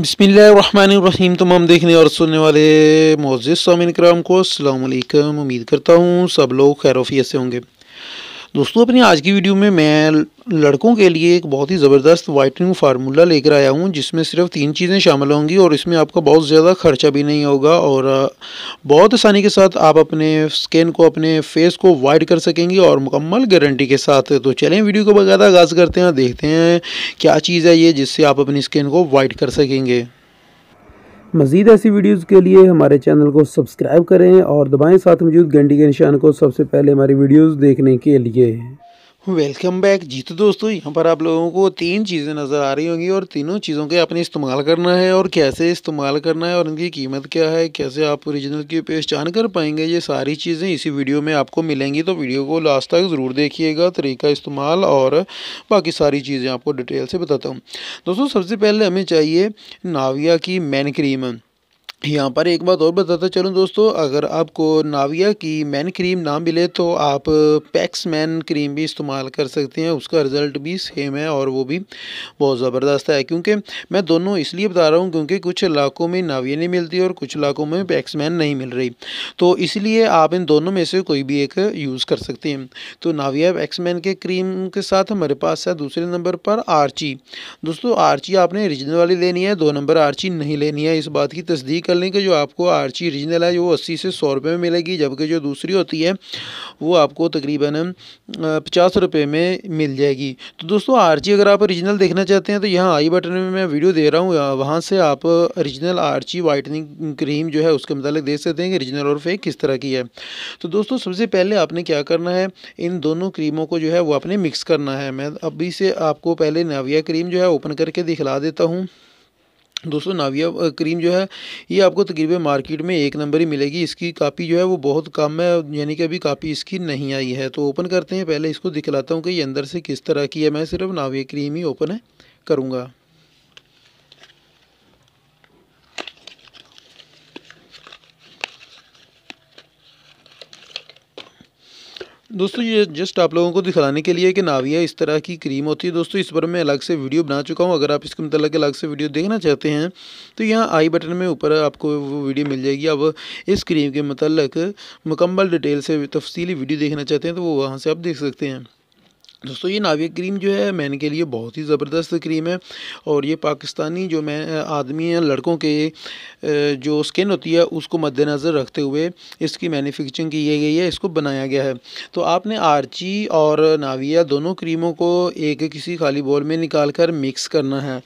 बसमीम तमाम देखने और सुनने वाले मोज़ सामिन कराम को अल्लाम उम्मीद करता हूँ सब लोग खैरोफियत से होंगे दोस्तों अपनी आज की वीडियो में मैं लड़कों के लिए एक बहुत ही ज़बरदस्त वाइटनिंग फार्मूला लेकर आया हूँ जिसमें सिर्फ तीन चीज़ें शामिल होंगी और इसमें आपका बहुत ज़्यादा खर्चा भी नहीं होगा और बहुत आसानी के साथ आप अपने स्किन को अपने फेस को वाइट कर सकेंगे और मुकम्मल गारंटी के साथ तो चलें वीडियो को बकायदा आगाज़ करते हैं देखते हैं क्या चीज़ है ये जिससे आप अपनी स्किन को वाइट कर सकेंगे मज़ीद ऐसी वीडियोज़ के लिए हमारे चैनल को सब्सक्राइब करें और दबाएं साथ मौजूद घंटी के निशान को सबसे पहले हमारी वीडियोज़ देखने के लिए वेलकम बैक जी तो दोस्तों यहाँ पर आप लोगों को तीन चीज़ें नज़र आ रही होंगी और तीनों चीज़ों के आपने इस्तेमाल करना है और कैसे इस्तेमाल करना है और इनकी कीमत क्या है कैसे आप ओरिजिनल की पहचान कर पाएंगे ये सारी चीज़ें इसी वीडियो में आपको मिलेंगी तो वीडियो को लास्ट तक ज़रूर देखिएगा तरीका इस्तेमाल और बाकी सारी चीज़ें आपको डिटेल से बताता हूँ दोस्तों सबसे पहले हमें चाहिए नाविया की मैन क्रीम यहाँ पर एक बात और बताता चलूँ दोस्तों अगर आपको नाविया की मैन क्रीम ना मिले तो आप पैक्स मैन क्रीम भी इस्तेमाल कर सकते हैं उसका रिज़ल्ट भी सेम है और वो भी बहुत ज़बरदस्त है क्योंकि मैं दोनों इसलिए बता रहा हूँ क्योंकि कुछ इलाकों में नाविया नहीं मिलती और कुछ इलाकों में पैक्स मैन नहीं मिल रही तो इसलिए आप इन दोनों में से कोई भी एक यूज़ कर सकते हैं तो नाविया पैक्स मैन के क्रीम के साथ हमारे पास है दूसरे नंबर पर आर्ची दोस्तों आर्ची आपने रिजनल वाली लेनी है दो नंबर आर्ची नहीं लेनी है इस बात की तस्दीक निकलने की जो आपको आर्ची रीजनल है वो अस्सी से सौ रुपये में मिलेगी जबकि जो दूसरी होती है वो आपको तकरीबन पचास रुपये में मिल जाएगी तो दोस्तों आर्ची अगर आप रीजनल देखना चाहते हैं तो यहाँ आई बटन में मैं वीडियो दे रहा हूँ वहाँ से आप रीजनल आर्ची वाइटनिंग क्रीम जो है उसके मतलब देख सकते हैं कि रीजनल और फेक किस तरह की है तो दोस्तों सबसे पहले आपने क्या करना है इन दोनों क्रीमों को जो है वो आपने मिक्स करना है मैं अभी से आपको पहले नाविया क्रीम जो है ओपन करके दिखला देता हूँ दोस्तों नाविया क्रीम जो है ये आपको तकरीबन मार्केट में एक नंबर ही मिलेगी इसकी कापी जो है वो बहुत कम है यानी कि अभी कापी इसकी नहीं आई है तो ओपन करते हैं पहले इसको दिखलाता हूँ कि ये अंदर से किस तरह की है मैं सिर्फ नाविया क्रीम ही ओपन है करूँगा दोस्तों ये जस्ट आप लोगों को दिखाने के लिए कि नाविया इस तरह की क्रीम होती है दोस्तों इस पर मैं अलग से वीडियो बना चुका हूँ अगर आप इसके मतलब अलग से वीडियो देखना चाहते हैं तो यहाँ आई बटन में ऊपर आपको वो वीडियो मिल जाएगी अब इस क्रीम के मतलब मुकम्मल डिटेल से तफसीली वीडियो देखना चाहते हैं तो वो वहाँ से आप देख सकते हैं दोस्तों ये नाविया क्रीम जो है मैन के लिए बहुत ही ज़बरदस्त क्रीम है और ये पाकिस्तानी जो मैं आदमी या लड़कों के जो स्किन होती है उसको मद्देनज़र रखते हुए इसकी मैन्युफैक्चरिंग की गई है इसको बनाया गया है तो आपने आर्ची और नाविया दोनों क्रीमों को एक किसी खाली बॉल में निकाल कर मिक्स करना है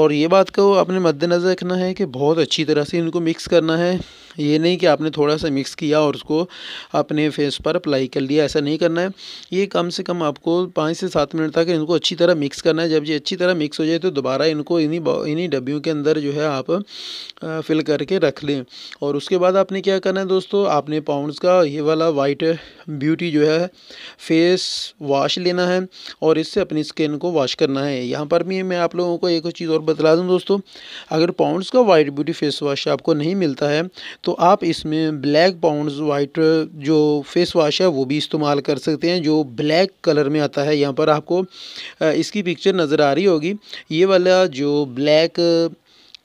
और ये बात को आपने मद्देनज़र रखना है कि बहुत अच्छी तरह से इनको मिक्स करना है ये नहीं कि आपने थोड़ा सा मिक्स किया और उसको अपने फेस पर अप्लाई कर लिया ऐसा नहीं करना है ये कम से कम आपको पाँच से सात मिनट तक इनको अच्छी तरह मिक्स करना है जब ये अच्छी तरह मिक्स हो जाए तो दोबारा इनको इन्हीं इन्हीं डब्बियों के अंदर जो है आप फिल करके रख लें और उसके बाद आपने क्या करना है दोस्तों आपने पाउंड्स का ये वाला वाइट ब्यूटी जो है फेस वाश लेना है और इससे अपनी स्किन को वॉश करना है यहाँ पर भी मैं आप लोगों को एक चीज़ और बतला दूँ दोस्तों अगर पाउंड्स का वाइट ब्यूटी फेस वॉश आपको नहीं मिलता है तो तो आप इसमें ब्लैक पाउंड्स वाइट जो फेस वाश है वो भी इस्तेमाल कर सकते हैं जो ब्लैक कलर में आता है यहाँ पर आपको इसकी पिक्चर नज़र आ रही होगी ये वाला जो ब्लैक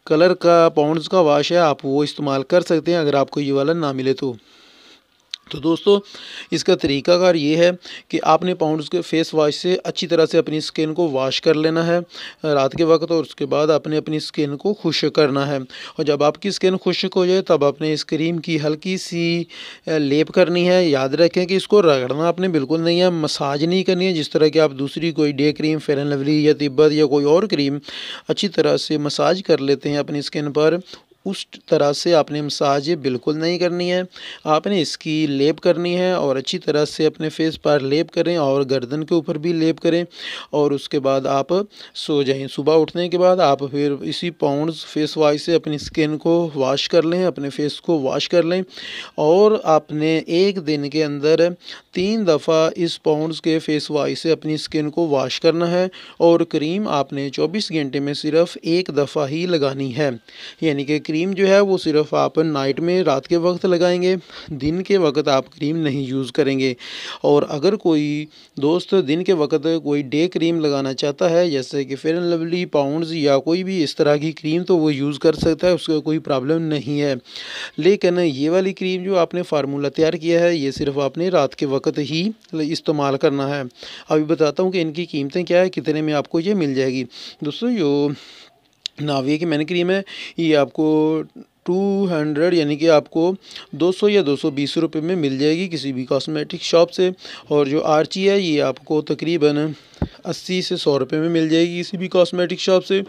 कलर का पाउंड्स का वाश है आप वो इस्तेमाल कर सकते हैं अगर आपको ये वाला ना मिले तो तो दोस्तों इसका तरीकाकार ये है कि आपने पाउंड्स के फेस वाश से अच्छी तरह से अपनी स्किन को वॉश कर लेना है रात के वक्त और उसके बाद आपने अपनी स्किन को खुश करना है और जब आपकी स्किन खुश्क हो जाए तब आपने इस क्रीम की हल्की सी लेप करनी है याद रखें कि इसको रगड़ना आपने बिल्कुल नहीं है मसाज नहीं करनी है जिस तरह की आप दूसरी कोई day cream fair and lovely या तिब्बत या कोई और क्रीम अच्छी तरह से मसाज कर लेते हैं अपनी स्किन पर उस तरह से आपने मसाज बिल्कुल नहीं करनी है आपने इसकी लेप करनी है और अच्छी तरह से अपने फेस पर लेप करें और गर्दन के ऊपर भी लेप करें और उसके बाद आप सो जाएं सुबह उठने के बाद आप फिर इसी पाउंड्स फेस वाश से अपनी स्किन को वॉश कर लें अपने फेस को वॉश कर लें और आपने एक दिन के अंदर तीन दफ़ा इस पाउंड्स के फेस वाश से अपनी स्किन को वॉश करना है और क्रीम आपने चौबीस घंटे में सिर्फ एक दफ़ा ही लगानी है यानी कि क्रीम जो है वो सिर्फ आप नाइट में रात के वक्त लगाएंगे दिन के वक्त आप क्रीम नहीं यूज़ करेंगे और अगर कोई दोस्त दिन के वक्त कोई डे क्रीम लगाना चाहता है जैसे कि फेयर एंड लवली पाउंड या कोई भी इस तरह की क्रीम तो वो यूज़ कर सकता है उसका कोई प्रॉब्लम नहीं है लेकिन ये वाली क्रीम जो आपने फार्मूला तैयार किया है ये सिर्फ आपने रात के वक्त ही इस्तेमाल करना है अभी बताता हूँ कि इनकी कीमतें क्या है कितने में आपको ये मिल जाएगी दोस्तों जो नाविया की मैन क्रीम है ये आपको टू हंड्रेड यानी कि आपको 200 या 220 रुपए में मिल जाएगी किसी भी कॉस्मेटिक शॉप से और जो आर्ची है ये आपको तकरीबन अस्सी से सौ रुपये में मिल जाएगी किसी भी कॉस्मेटिक शॉप से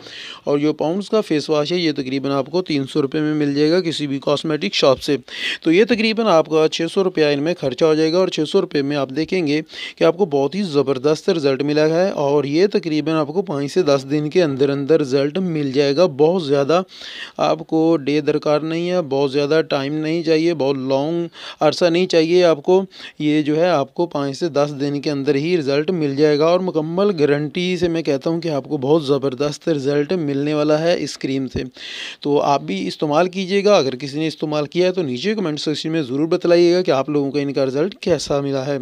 और जो पाउंड्स का फेस वॉश है ये तकरीबन आपको तीन सौ रुपये में मिल जाएगा किसी भी कॉस्मेटिक शॉप से तो ये तकरीबन आपका छः सौ रुपया इनमें खर्चा हो जाएगा और छः सौ रुपये में आप देखेंगे कि आपको बहुत ही ज़बरदस्त रिज़ल्ट मिला है और ये तकरीबन आपको पाँच से दस दिन के अंदर अंदर रिज़ल्ट मिल जाएगा बहुत ज़्यादा आपको डे दरकार नहीं है बहुत ज़्यादा टाइम नहीं चाहिए बहुत लॉन्ग अरसा नहीं चाहिए आपको ये जो है आपको पाँच से दस दिन के अंदर ही रिज़ल्ट मिल जाएगा और मुकम्मल मुकम्मल गारंटी से मैं कहता हूँ कि आपको बहुत ज़बरदस्त रिज़ल्ट मिलने वाला है इस क्रीम से तो आप भी इस्तेमाल कीजिएगा अगर किसी ने इस्तेमाल किया है तो नीचे कमेंट सेक्शन में ज़रूर बतलाइएगा कि आप लोगों को इनका रिज़ल्ट कैसा मिला है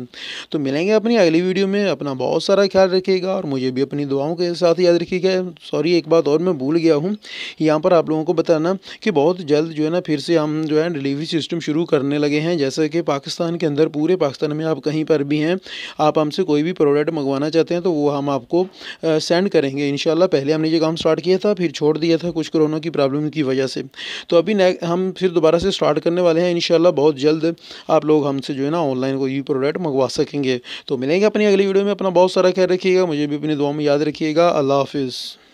तो मिलेंगे अपनी अगली वीडियो में अपना बहुत सारा ख्याल रखिएगा और मुझे भी अपनी दुआओं के साथ याद रखिएगा सॉरी एक बात और मैं भूल गया हूँ यहाँ पर आप लोगों को बताना कि बहुत जल्द जो है ना फिर से हम जो है डिलीवरी सिस्टम शुरू करने लगे हैं जैसे कि पाकिस्तान के अंदर पूरे पाकिस्तान में आप कहीं पर भी हैं आप हमसे कोई भी प्रोडक्ट मंगवाना चाहते हैं तो वो हम आपको सेंड करेंगे इन पहले हमने ये काम स्टार्ट किया था फिर छोड़ दिया था कुछ कोरोना की प्रॉब्लम की वजह से तो अभी हम फिर दोबारा से स्टार्ट करने वाले हैं इन बहुत जल्द आप लोग हमसे जो है ना ऑनलाइन कोई प्रोडक्ट मंगवा सकेंगे तो मिलेंगे अपनी अगली वीडियो में अपना बहुत सारा ख्याल रखिएगा मुझे भी अपनी दुआ में याद रखिएगा अल्लाह हाफिज़